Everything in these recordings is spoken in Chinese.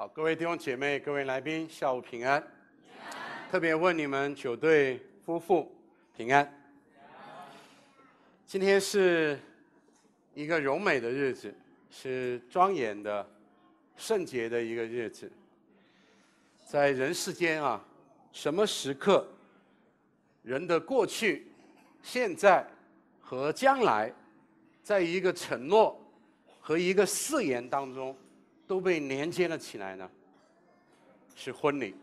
好，各位弟兄姐妹，各位来宾，下午平安。特别问你们九对夫妇平安。今天是一个柔美的日子，是庄严的、圣洁的一个日子。在人世间啊，什么时刻，人的过去、现在和将来，在一个承诺和一个誓言当中。都被连接了起来呢，是婚礼。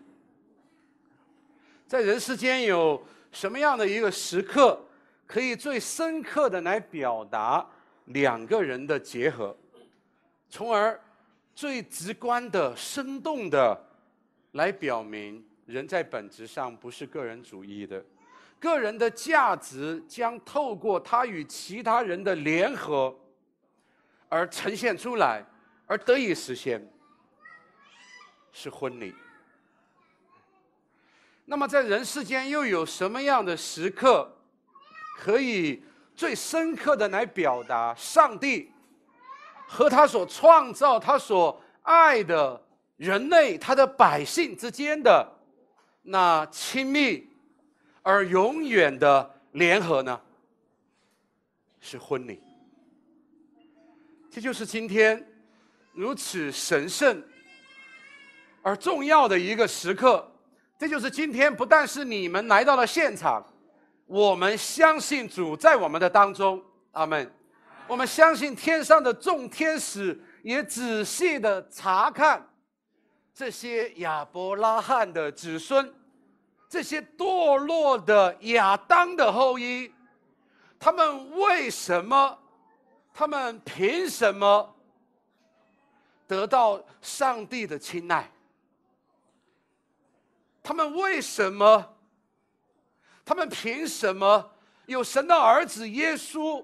在人世间有什么样的一个时刻，可以最深刻的来表达两个人的结合，从而最直观的、生动的来表明，人在本质上不是个人主义的，个人的价值将透过他与其他人的联合而呈现出来。而得以实现是婚礼。那么，在人世间又有什么样的时刻可以最深刻的来表达上帝和他所创造、他所爱的人类他的百姓之间的那亲密而永远的联合呢？是婚礼。这就是今天。如此神圣而重要的一个时刻，这就是今天。不但是你们来到了现场，我们相信主在我们的当中，阿门。我们相信天上的众天使也仔细的查看这些亚伯拉罕的子孙，这些堕落的亚当的后裔，他们为什么？他们凭什么？得到上帝的青睐，他们为什么？他们凭什么有神的儿子耶稣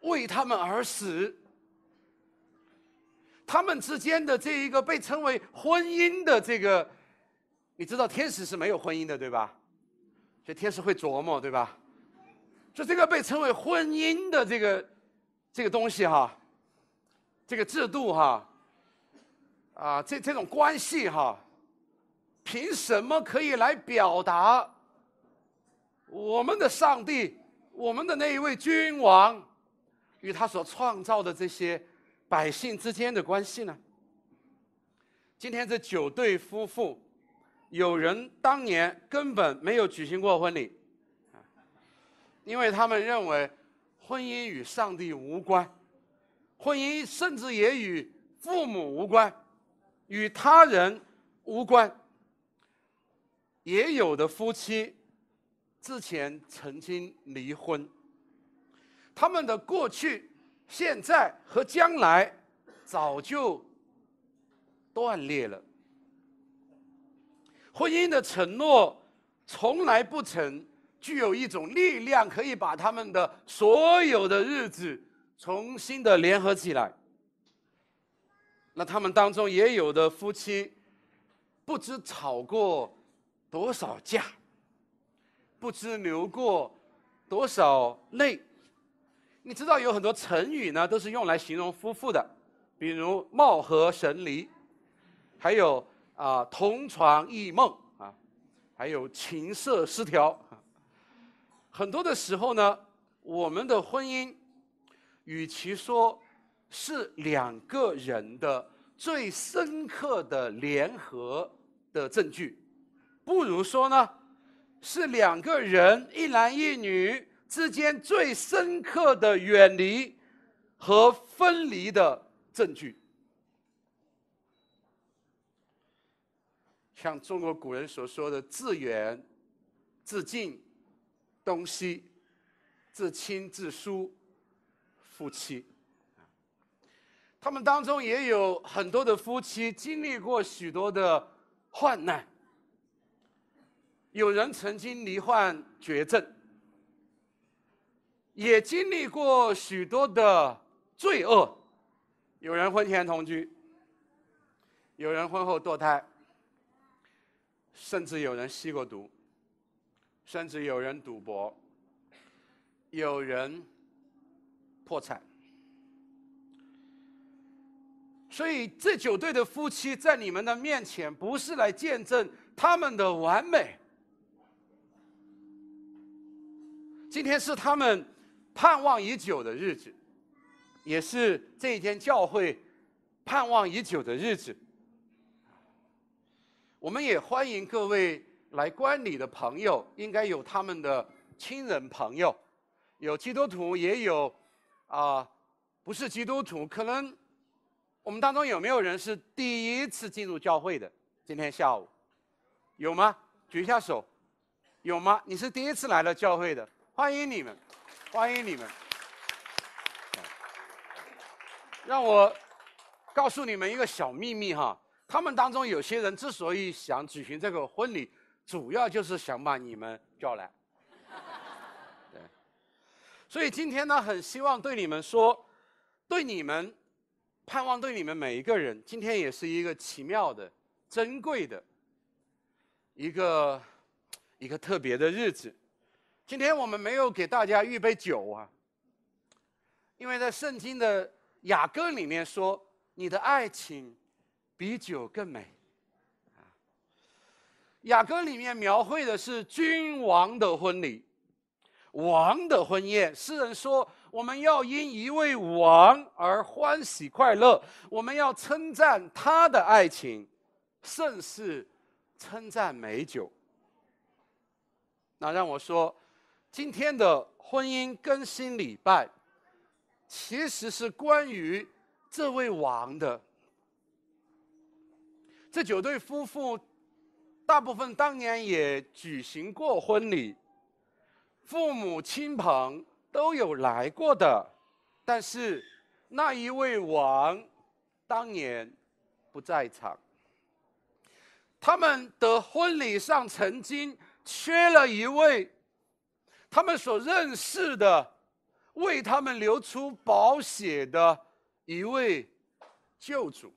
为他们而死？他们之间的这一个被称为婚姻的这个，你知道，天使是没有婚姻的，对吧？所以天使会琢磨，对吧？就这个被称为婚姻的这个这个东西哈，这个制度哈。啊，这这种关系哈，凭什么可以来表达我们的上帝、我们的那一位君王与他所创造的这些百姓之间的关系呢？今天这九对夫妇，有人当年根本没有举行过婚礼，因为他们认为婚姻与上帝无关，婚姻甚至也与父母无关。与他人无关。也有的夫妻之前曾经离婚，他们的过去、现在和将来早就断裂了。婚姻的承诺从来不曾具有一种力量，可以把他们的所有的日子重新的联合起来。那他们当中也有的夫妻，不知吵过多少架，不知流过多少泪。你知道有很多成语呢，都是用来形容夫妇的，比如貌合神离，还有啊同床异梦啊，还有情色失调。很多的时候呢，我们的婚姻与其说……是两个人的最深刻的联合的证据，不如说呢，是两个人一男一女之间最深刻的远离和分离的证据。像中国古人所说的“自远自近，东西自亲自疏，夫妻”。他们当中也有很多的夫妻经历过许多的患难，有人曾经罹患绝症，也经历过许多的罪恶，有人婚前同居，有人婚后堕胎，甚至有人吸过毒，甚至有人赌博，有人破产。所以，这九对的夫妻在你们的面前，不是来见证他们的完美。今天是他们盼望已久的日子，也是这一天教会盼望已久的日子。我们也欢迎各位来观礼的朋友，应该有他们的亲人朋友，有基督徒，也有啊，不是基督徒，可能。我们当中有没有人是第一次进入教会的？今天下午，有吗？举一下手，有吗？你是第一次来到教会的，欢迎你们，欢迎你们。让我告诉你们一个小秘密哈，他们当中有些人之所以想举行这个婚礼，主要就是想把你们叫来。对，所以今天呢，很希望对你们说，对你们。盼望对你们每一个人，今天也是一个奇妙的、珍贵的、一个一个特别的日子。今天我们没有给大家预备酒啊，因为在圣经的雅歌里面说：“你的爱情比酒更美。”雅歌里面描绘的是君王的婚礼、王的婚宴，诗人说。我们要因一位王而欢喜快乐，我们要称赞他的爱情，甚是称赞美酒。那让我说，今天的婚姻更新礼拜，其实是关于这位王的。这九对夫妇，大部分当年也举行过婚礼，父母亲朋。都有来过的，但是那一位王当年不在场。他们的婚礼上曾经缺了一位，他们所认识的、为他们流出宝血的一位救主，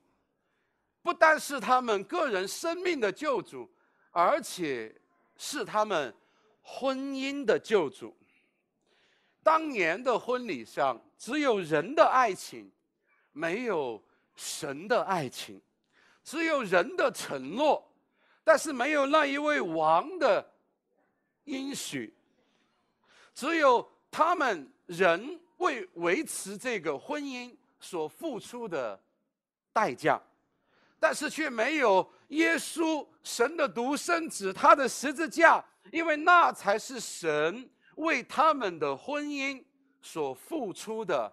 不单是他们个人生命的救主，而且是他们婚姻的救主。当年的婚礼上，只有人的爱情，没有神的爱情，只有人的承诺，但是没有那一位王的应许。只有他们人为维持这个婚姻所付出的代价，但是却没有耶稣神的独生子他的十字架，因为那才是神。为他们的婚姻所付出的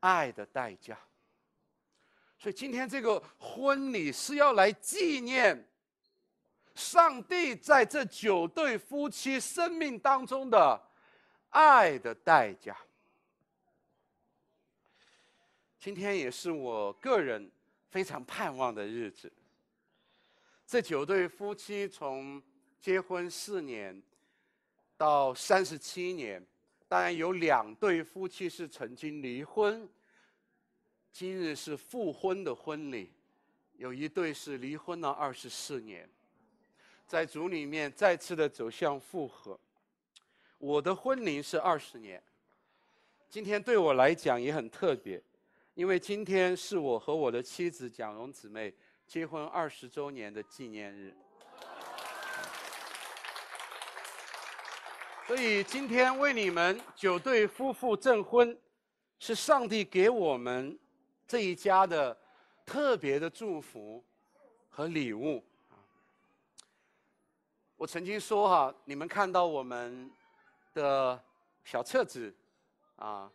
爱的代价，所以今天这个婚礼是要来纪念上帝在这九对夫妻生命当中的爱的代价。今天也是我个人非常盼望的日子。这九对夫妻从结婚四年。到三十七年，当然有两对夫妻是曾经离婚，今日是复婚的婚礼，有一对是离婚了二十四年，在组里面再次的走向复合。我的婚龄是二十年，今天对我来讲也很特别，因为今天是我和我的妻子蒋蓉姊妹结婚二十周年的纪念日。所以今天为你们九对夫妇证婚，是上帝给我们这一家的特别的祝福和礼物。我曾经说哈，你们看到我们的小册子啊，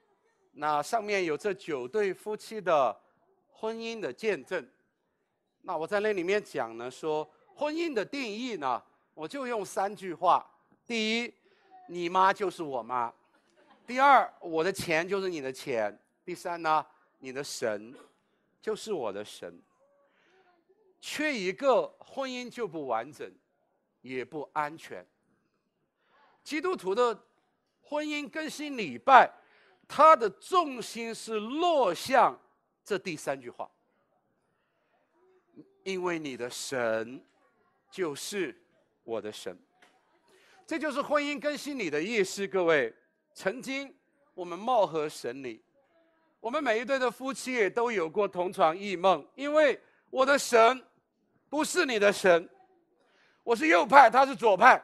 那上面有这九对夫妻的婚姻的见证。那我在那里面讲呢，说婚姻的定义呢，我就用三句话：第一。你妈就是我妈，第二，我的钱就是你的钱，第三呢，你的神就是我的神，缺一个婚姻就不完整，也不安全。基督徒的婚姻更新礼拜，它的重心是落向这第三句话，因为你的神就是我的神。这就是婚姻更新你的意思，各位。曾经我们貌合神离，我们每一对的夫妻也都有过同床异梦。因为我的神不是你的神，我是右派，他是左派。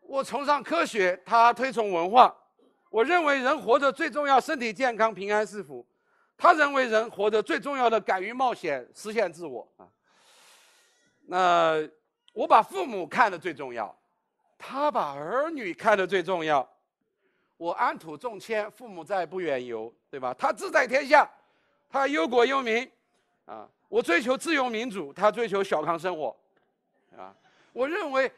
我崇尚科学，他推崇文化。我认为人活着最重要，身体健康、平安是福；他认为人活着最重要的，敢于冒险，实现自我啊。那我把父母看得最重要。他把儿女看得最重要，我安土重迁，父母在不远游，对吧？他志在天下，他忧国忧民，啊！我追求自由民主，他追求小康生活，啊！我认为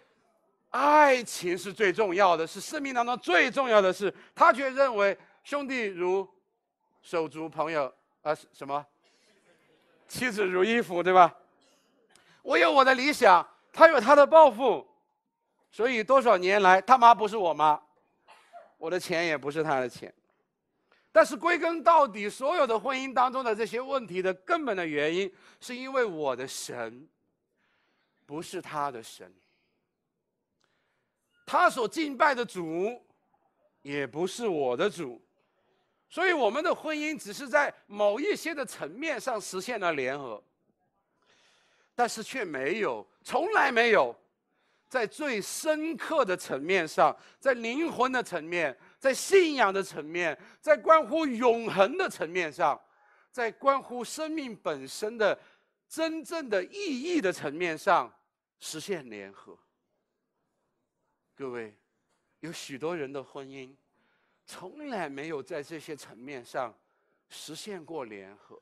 爱情是最重要的，是生命当中最重要的事。他却认为兄弟如手足，朋友啊什么？妻子如衣服，对吧？我有我的理想，他有他的抱负。所以，多少年来，他妈不是我妈，我的钱也不是他的钱。但是归根到底，所有的婚姻当中的这些问题的根本的原因，是因为我的神不是他的神，他所敬拜的主也不是我的主。所以，我们的婚姻只是在某一些的层面上实现了联合，但是却没有，从来没有。在最深刻的层面上，在灵魂的层面，在信仰的层面，在关乎永恒的层面上，在关乎生命本身的真正的意义的层面上，实现联合。各位，有许多人的婚姻从来没有在这些层面上实现过联合。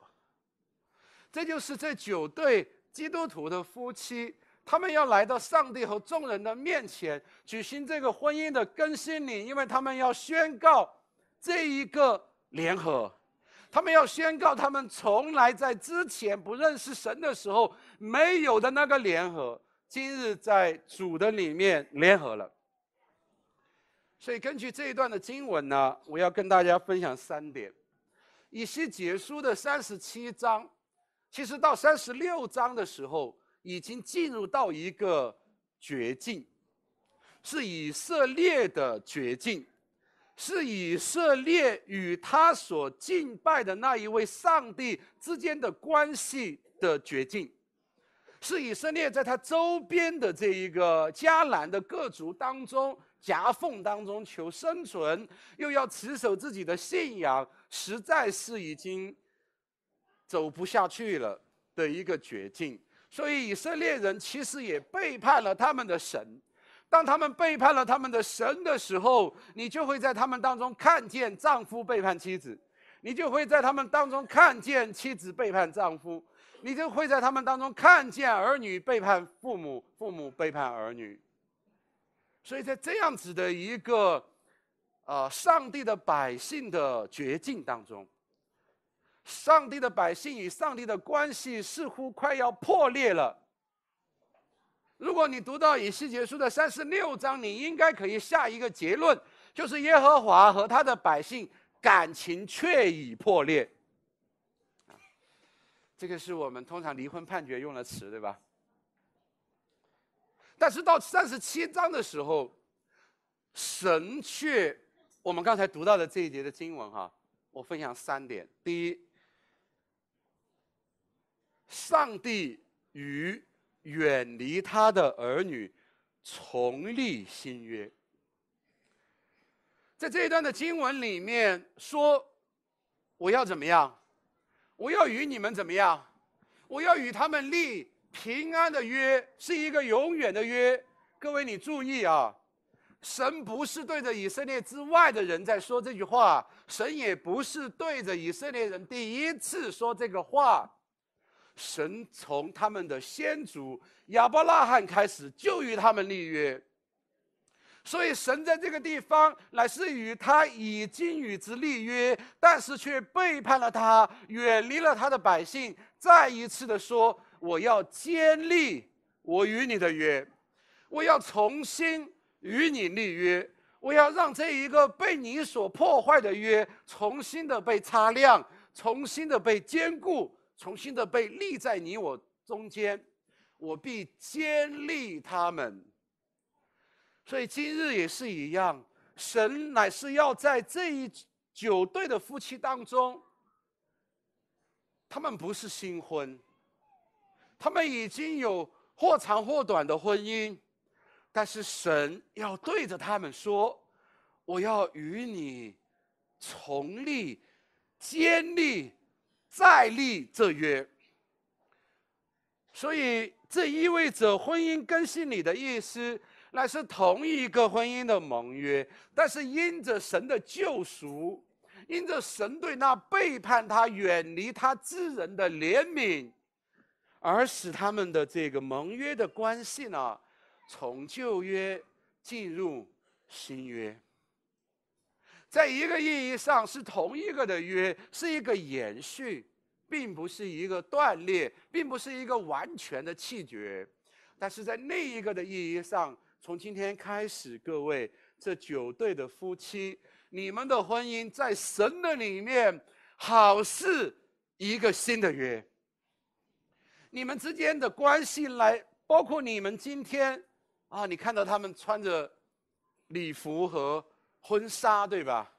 这就是这九对基督徒的夫妻。他们要来到上帝和众人的面前举行这个婚姻的更新礼，因为他们要宣告这一个联合，他们要宣告他们从来在之前不认识神的时候没有的那个联合，今日在主的里面联合了。所以根据这一段的经文呢，我要跟大家分享三点。以西结书的三十七章，其实到三十六章的时候。已经进入到一个绝境，是以色列的绝境，是以色列与他所敬拜的那一位上帝之间的关系的绝境，是以色列在他周边的这一个迦南的各族当中夹缝当中求生存，又要持守自己的信仰，实在是已经走不下去了的一个绝境。所以以色列人其实也背叛了他们的神。当他们背叛了他们的神的时候，你就会在他们当中看见丈夫背叛妻子，你就会在他们当中看见妻子背叛丈夫，你就会在他们当中看见儿女背叛父母，父母背叛儿女。所以在这样子的一个啊上帝的百姓的绝境当中。上帝的百姓与上帝的关系似乎快要破裂了。如果你读到以西结书的三十六章，你应该可以下一个结论，就是耶和华和他的百姓感情确已破裂。这个是我们通常离婚判决用的词，对吧？但是到三十七章的时候，神却，我们刚才读到的这一节的经文哈，我分享三点：第一，上帝与远离他的儿女重立新约，在这一段的经文里面说：“我要怎么样？我要与你们怎么样？我要与他们立平安的约，是一个永远的约。”各位，你注意啊！神不是对着以色列之外的人在说这句话，神也不是对着以色列人第一次说这个话。神从他们的先祖亚伯拉罕开始就与他们立约，所以神在这个地方乃至于他已经与之立约，但是却背叛了他，远离了他的百姓。再一次的说，我要坚立我与你的约，我要重新与你立约，我要让这一个被你所破坏的约重新的被擦亮，重新的被坚固。重新的被立在你我中间，我必坚立他们。所以今日也是一样，神乃是要在这一九对的夫妻当中，他们不是新婚，他们已经有或长或短的婚姻，但是神要对着他们说：“我要与你重立，坚立。”再立这约，所以这意味着婚姻更新里的意思，乃是同一个婚姻的盟约，但是因着神的救赎，因着神对那背叛他、远离他之人的怜悯，而使他们的这个盟约的关系呢，从旧约进入新约。在一个意义上是同一个的约，是一个延续，并不是一个断裂，并不是一个完全的弃绝。但是在那一个的意义上，从今天开始，各位这九对的夫妻，你们的婚姻在神的里面好似一个新的约。你们之间的关系来，包括你们今天啊，你看到他们穿着礼服和。婚纱对吧？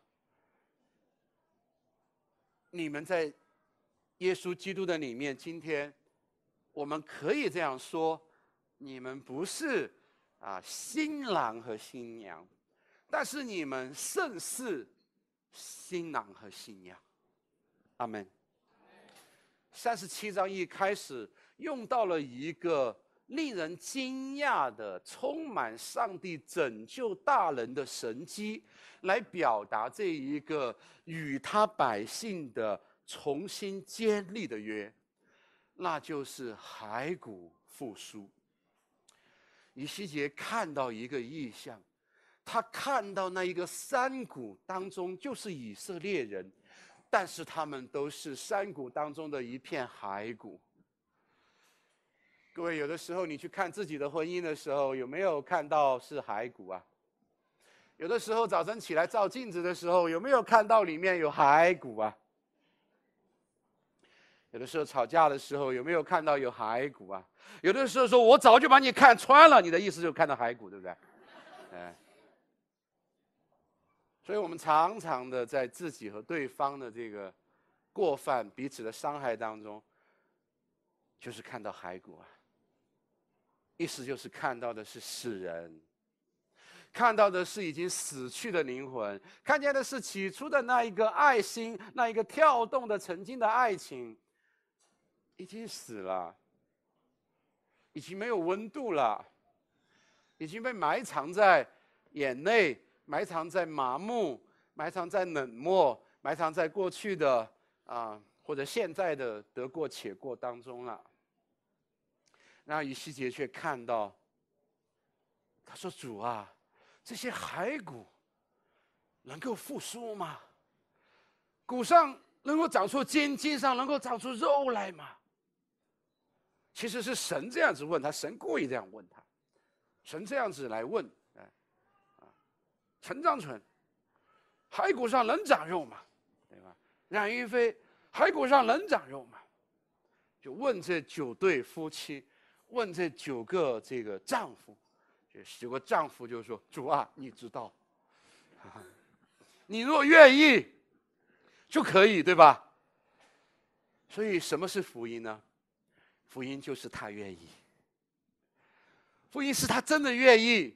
你们在耶稣基督的里面，今天我们可以这样说：你们不是啊新郎和新娘，但是你们胜似新郎和新娘。阿门。三十七章一开始用到了一个。令人惊讶的、充满上帝拯救大人的神机，来表达这一个与他百姓的重新建立的约，那就是骸骨复苏。以西结看到一个意象，他看到那一个山谷当中就是以色列人，但是他们都是山谷当中的一片骸骨。各位，有的时候你去看自己的婚姻的时候，有没有看到是骸骨啊？有的时候早晨起来照镜子的时候，有没有看到里面有骸骨啊？有的时候吵架的时候，有没有看到有骸骨啊？有的时候说“我早就把你看穿了”，你的意思就是看到骸骨，对不对？嗯。所以我们常常的在自己和对方的这个过犯、彼此的伤害当中，就是看到骸骨啊。意思就是看到的是死人，看到的是已经死去的灵魂，看见的是起初的那一个爱心，那一个跳动的曾经的爱情，已经死了，已经没有温度了，已经被埋藏在眼泪，埋藏在麻木，埋藏在冷漠，埋藏在过去的啊或者现在的得过且过当中了。然后，雨西杰却看到，他说：“主啊，这些骸骨能够复苏吗？骨上能够长出筋，筋上能够长出肉来吗？”其实是神这样子问他，神故意这样问他，神这样子来问：“哎，啊，陈章纯，骸骨上能长肉吗？对吧？”冉云飞，骸骨上能长肉吗？就问这九对夫妻。问这九个这个丈夫，这九个丈夫就说：“主啊，你知道，你若愿意，就可以，对吧？”所以什么是福音呢？福音就是他愿意，福音是他真的愿意。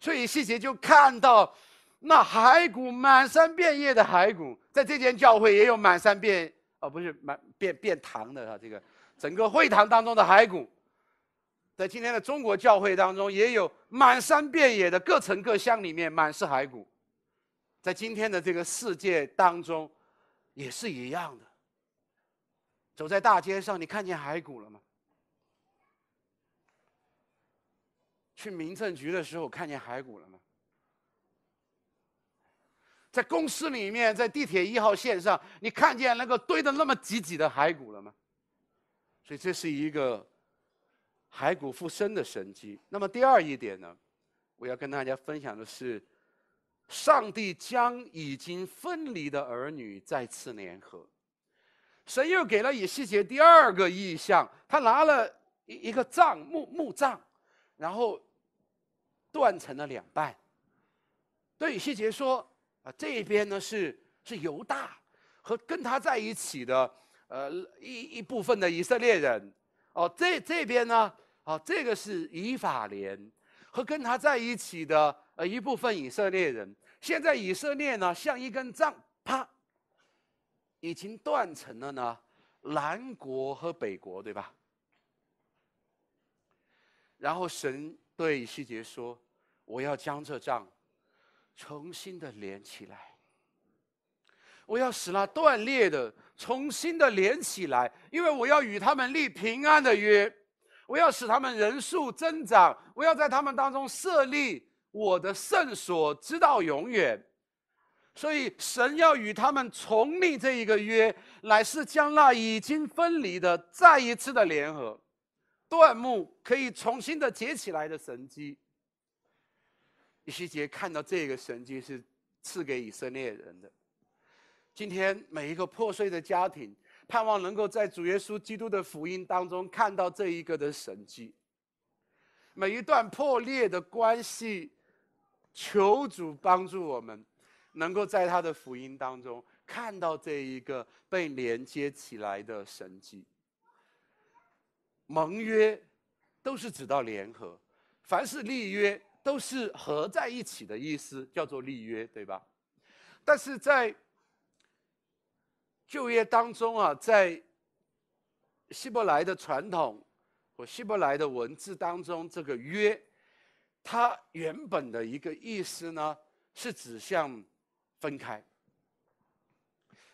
所以细节就看到那骸骨满山遍野的骸骨，在这间教会也有满山遍哦，不是满遍遍堂的啊，这个。整个会堂当中的骸骨，在今天的中国教会当中也有满山遍野的各城各乡里面满是骸骨，在今天的这个世界当中也是一样的。走在大街上，你看见骸骨了吗？去民政局的时候看见骸骨了吗？在公司里面，在地铁一号线上，你看见那个堆的那么挤挤的骸骨了吗？所以这是一个骸骨复生的神迹。那么第二一点呢，我要跟大家分享的是，上帝将已经分离的儿女再次联合。神又给了以西结第二个意象，他拿了一一个葬墓墓葬，然后断成了两半。对以西结说：“啊，这边呢是是犹大和跟他在一起的。”呃，一一部分的以色列人，哦，这这边呢，哦，这个是以法莲和跟他在一起的呃一部分以色列人。现在以色列呢，像一根杖，啪，已经断成了呢南国和北国，对吧？然后神对希杰说：“我要将这杖重新的连起来，我要使那断裂的。”重新的连起来，因为我要与他们立平安的约，我要使他们人数增长，我要在他们当中设立我的圣所，直到永远。所以，神要与他们重立这一个约，乃是将那已经分离的再一次的联合，断木可以重新的结起来的神迹。以西结看到这个神迹是赐给以色列人的。今天每一个破碎的家庭，盼望能够在主耶稣基督的福音当中看到这一个的神迹；每一段破裂的关系，求主帮助我们，能够在他的福音当中看到这一个被连接起来的神迹。盟约都是指到联合，凡是立约都是合在一起的意思，叫做立约，对吧？但是在旧约当中啊，在希伯来的传统和希伯来的文字当中，这个“约”，它原本的一个意思呢，是指向分开。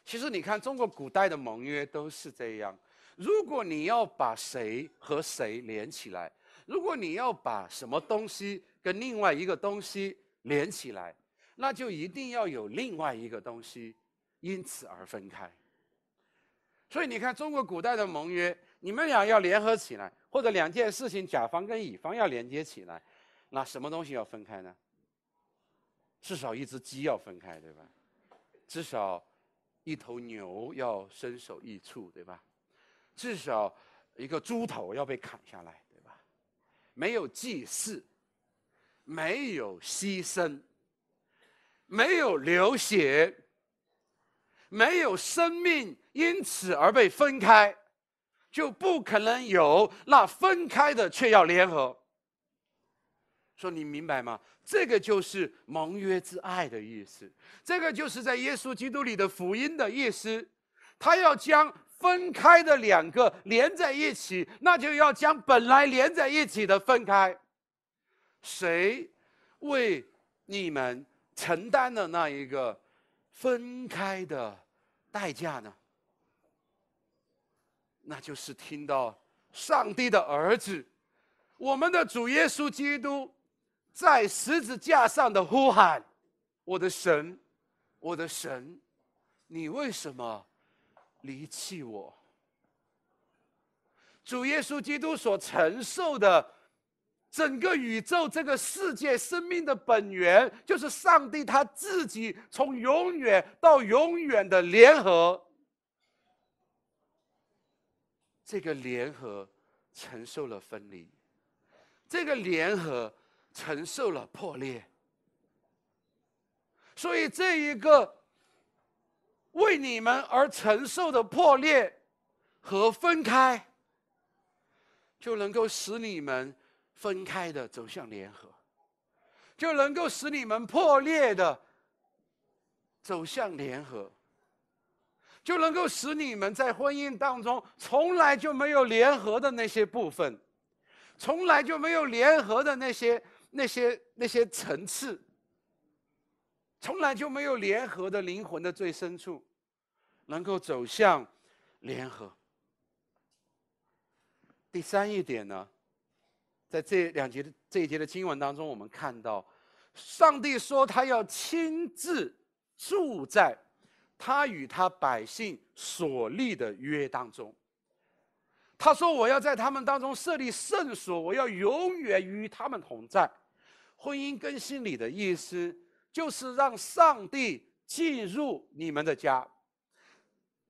其实你看，中国古代的盟约都是这样。如果你要把谁和谁连起来，如果你要把什么东西跟另外一个东西连起来，那就一定要有另外一个东西因此而分开。所以你看，中国古代的盟约，你们俩要联合起来，或者两件事情，甲方跟乙方要连接起来，那什么东西要分开呢？至少一只鸡要分开，对吧？至少一头牛要身首异处，对吧？至少一个猪头要被砍下来，对吧？没有祭祀，没有牺牲，没有流血，没有生命。因此而被分开，就不可能有那分开的却要联合。说你明白吗？这个就是盟约之爱的意思，这个就是在耶稣基督里的福音的意思，他要将分开的两个连在一起，那就要将本来连在一起的分开。谁为你们承担了那一个分开的代价呢？那就是听到上帝的儿子，我们的主耶稣基督在十字架上的呼喊：“我的神，我的神，你为什么离弃我？”主耶稣基督所承受的，整个宇宙、这个世界、生命的本源，就是上帝他自己从永远到永远的联合。这个联合承受了分离，这个联合承受了破裂，所以这一个为你们而承受的破裂和分开，就能够使你们分开的走向联合，就能够使你们破裂的走向联合。就能够使你们在婚姻当中从来就没有联合的那些部分，从来就没有联合的那些那些那些层次，从来就没有联合的灵魂的最深处，能够走向联合。第三一点呢，在这两节的这一节的经文当中，我们看到，上帝说他要亲自住在。他与他百姓所立的约当中，他说：“我要在他们当中设立圣所，我要永远与他们同在。”婚姻更新里的意思就是让上帝进入你们的家。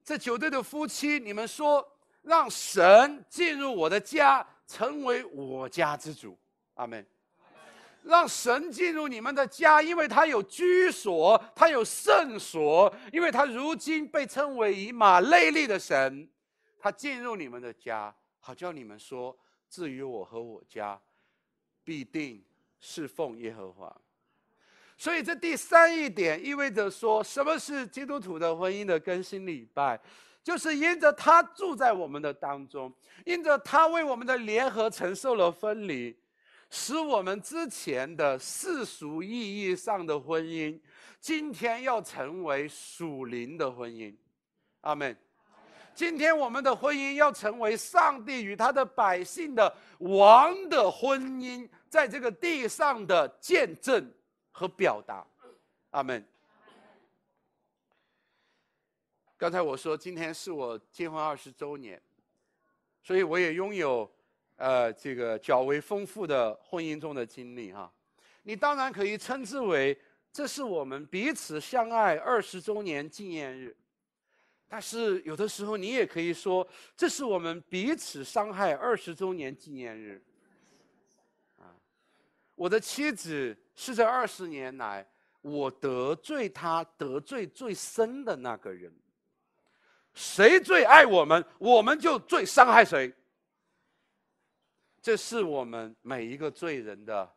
这九对的夫妻，你们说让神进入我的家，成为我家之主。阿门。让神进入你们的家，因为他有居所，他有圣所，因为他如今被称为以马内利的神，他进入你们的家，好叫你们说：至于我和我家，必定侍奉耶和华。所以这第三一点意味着说，什么是基督徒的婚姻的更新礼拜？就是因着他住在我们的当中，因着他为我们的联合承受了分离。使我们之前的世俗意义上的婚姻，今天要成为属灵的婚姻，阿门。今天我们的婚姻要成为上帝与他的百姓的王的婚姻，在这个地上的见证和表达，阿门。刚才我说今天是我结婚二十周年，所以我也拥有。呃，这个较为丰富的婚姻中的经历哈，你当然可以称之为这是我们彼此相爱二十周年纪念日，但是有的时候你也可以说这是我们彼此伤害二十周年纪念日。啊，我的妻子是这二十年来我得罪她得罪最深的那个人。谁最爱我们，我们就最伤害谁。这是我们每一个罪人的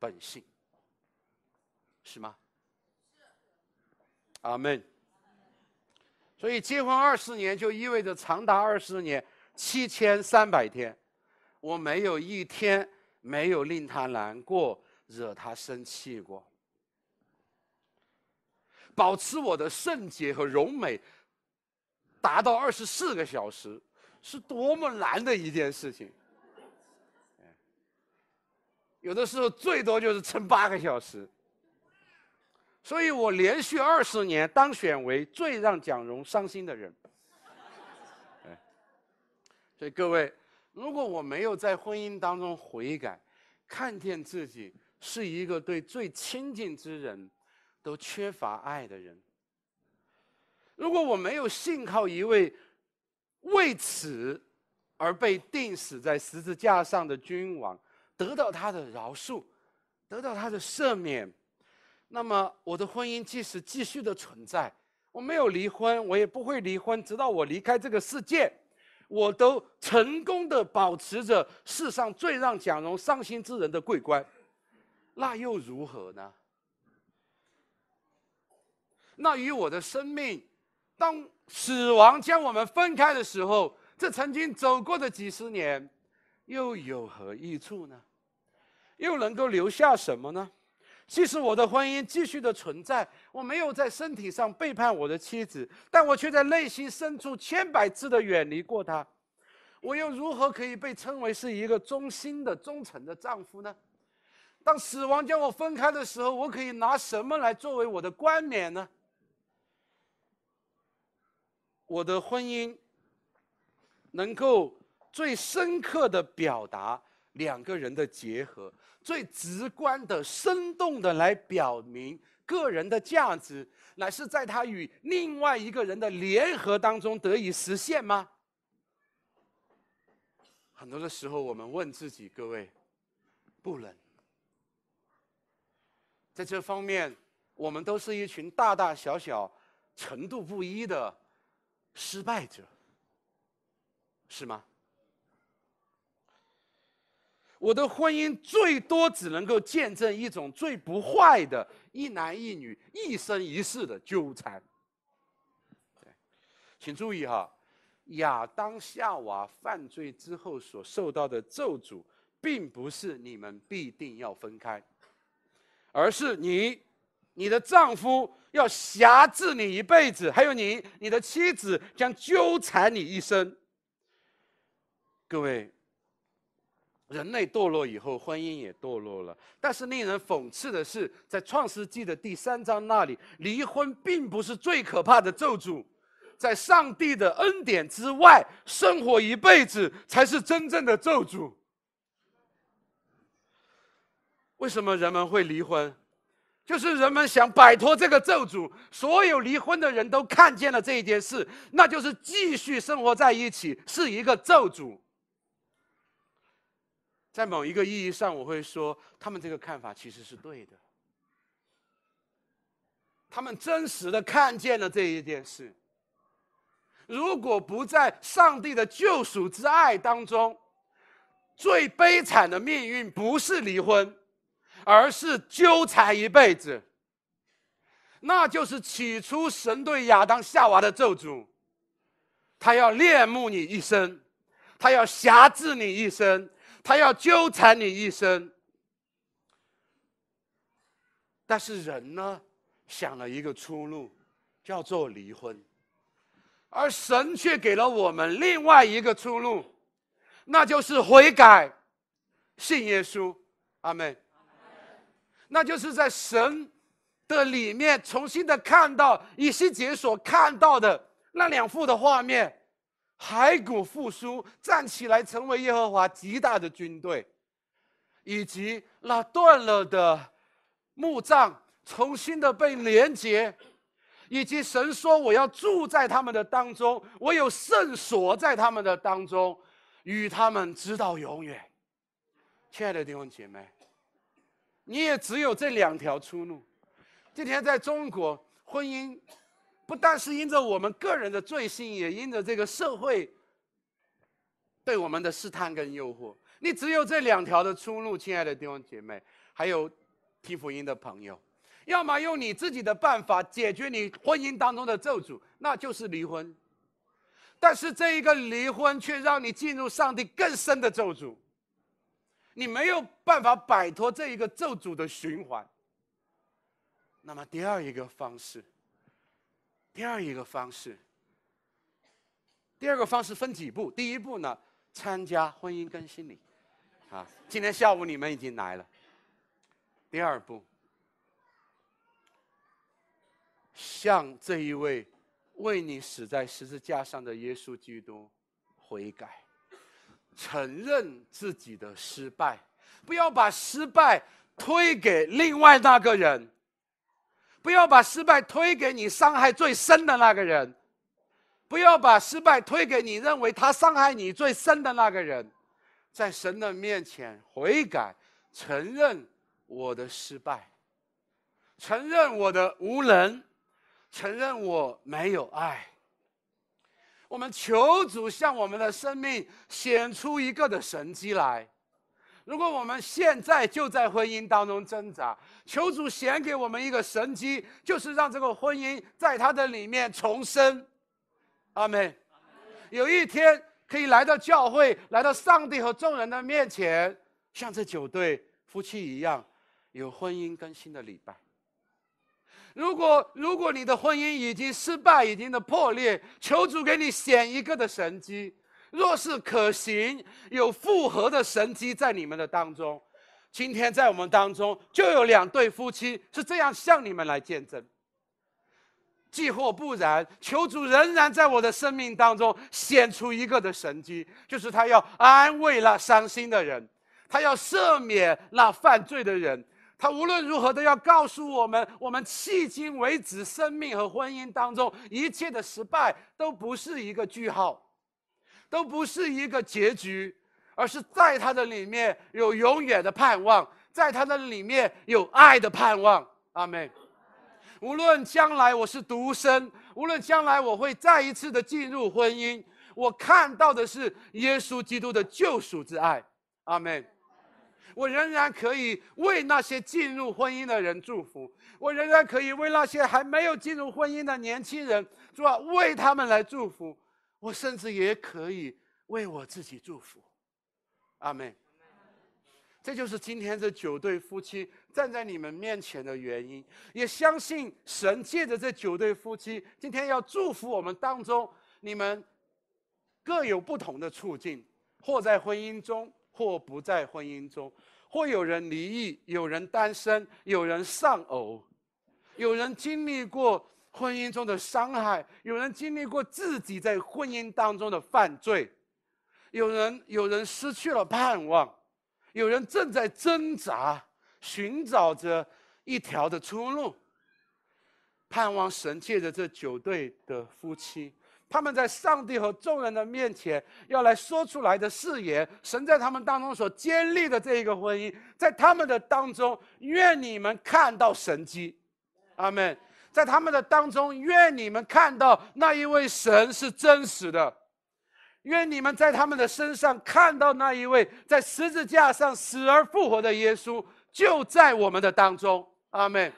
本性，是吗？阿门。所以结婚二十年就意味着长达二十年七千三百天，我没有一天没有令他难过、惹他生气过。保持我的圣洁和荣美，达到二十四个小时，是多么难的一件事情。有的时候最多就是撑八个小时，所以我连续二十年当选为最让蒋荣伤心的人。哎，所以各位，如果我没有在婚姻当中悔改，看见自己是一个对最亲近之人都缺乏爱的人；如果我没有信靠一位为此而被钉死在十字架上的君王，得到他的饶恕，得到他的赦免，那么我的婚姻即使继续的存在，我没有离婚，我也不会离婚，直到我离开这个世界，我都成功的保持着世上最让蒋荣伤心之人的桂冠，那又如何呢？那与我的生命，当死亡将我们分开的时候，这曾经走过的几十年，又有何益处呢？又能够留下什么呢？即使我的婚姻继续的存在，我没有在身体上背叛我的妻子，但我却在内心深处千百次的远离过她，我又如何可以被称为是一个忠心的、忠诚的丈夫呢？当死亡将我分开的时候，我可以拿什么来作为我的冠冕呢？我的婚姻能够最深刻的表达。两个人的结合，最直观的、生动的来表明个人的价值，乃是在他与另外一个人的联合当中得以实现吗？很多的时候，我们问自己，各位，不能。在这方面，我们都是一群大大小小、程度不一的失败者，是吗？我的婚姻最多只能够见证一种最不坏的一男一女一生一世的纠缠。对，请注意哈，亚当夏娃犯罪之后所受到的咒诅，并不是你们必定要分开，而是你，你的丈夫要辖制你一辈子，还有你，你的妻子将纠缠你一生。各位。人类堕落以后，婚姻也堕落了。但是令人讽刺的是，在创世纪的第三章那里，离婚并不是最可怕的咒诅。在上帝的恩典之外，生活一辈子才是真正的咒诅。为什么人们会离婚？就是人们想摆脱这个咒诅。所有离婚的人都看见了这一件事，那就是继续生活在一起是一个咒诅。在某一个意义上，我会说，他们这个看法其实是对的。他们真实的看见了这一件事。如果不在上帝的救赎之爱当中，最悲惨的命运不是离婚，而是纠缠一辈子。那就是起初神对亚当夏娃的咒诅：他要恋慕你一生，他要辖制你一生。他要纠缠你一生，但是人呢，想了一个出路，叫做离婚，而神却给了我们另外一个出路，那就是悔改，信耶稣，阿门。那就是在神的里面重新的看到以西结所看到的那两幅的画面。骸骨复苏，站起来，成为耶和华极大的军队；以及那断了的墓葬重新的被连接；以及神说：“我要住在他们的当中，我有圣所在他们的当中，与他们直到永远。”亲爱的弟兄姐妹，你也只有这两条出路。今天在中国，婚姻。不但是因着我们个人的罪性，也因着这个社会对我们的试探跟诱惑。你只有这两条的出路，亲爱的弟兄姐妹，还有听福音的朋友，要么用你自己的办法解决你婚姻当中的咒诅，那就是离婚。但是这一个离婚却让你进入上帝更深的咒诅，你没有办法摆脱这一个咒诅的循环。那么第二一个方式。第二一个方式，第二个方式分几步？第一步呢，参加婚姻更新礼，啊，今天下午你们已经来了。第二步，向这一位为你死在十字架上的耶稣基督悔改，承认自己的失败，不要把失败推给另外那个人。不要把失败推给你伤害最深的那个人，不要把失败推给你认为他伤害你最深的那个人，在神的面前悔改，承认我的失败，承认我的无能，承认我没有爱。我们求主向我们的生命显出一个的神迹来。如果我们现在就在婚姻当中挣扎，求主显给我们一个神机，就是让这个婚姻在它的里面重生。阿妹，有一天可以来到教会，来到上帝和众人的面前，像这九对夫妻一样，有婚姻更新的礼拜。如果如果你的婚姻已经失败，已经的破裂，求主给你显一个的神机。若是可行，有复合的神机在你们的当中，今天在我们当中就有两对夫妻是这样向你们来见证。既或不然，求主仍然在我的生命当中显出一个的神机，就是他要安慰那伤心的人，他要赦免那犯罪的人，他无论如何都要告诉我们，我们迄今为止生命和婚姻当中一切的失败都不是一个句号。都不是一个结局，而是在他的里面有永远的盼望，在他的里面有爱的盼望。阿门。无论将来我是独身，无论将来我会再一次的进入婚姻，我看到的是耶稣基督的救赎之爱。阿门。我仍然可以为那些进入婚姻的人祝福，我仍然可以为那些还没有进入婚姻的年轻人做为他们来祝福。我甚至也可以为我自己祝福，阿妹，这就是今天这九对夫妻站在你们面前的原因。也相信神借着这九对夫妻，今天要祝福我们当中你们各有不同的处境，或在婚姻中，或不在婚姻中，或有人离异，有人单身，有人丧偶，有人经历过。婚姻中的伤害，有人经历过自己在婚姻当中的犯罪，有人有人失去了盼望，有人正在挣扎，寻找着一条的出路。盼望神借着这九对的夫妻，他们在上帝和众人的面前要来说出来的誓言，神在他们当中所建立的这一个婚姻，在他们的当中，愿你们看到神迹，阿门。在他们的当中，愿你们看到那一位神是真实的，愿你们在他们的身上看到那一位在十字架上死而复活的耶稣就在我们的当中，阿门。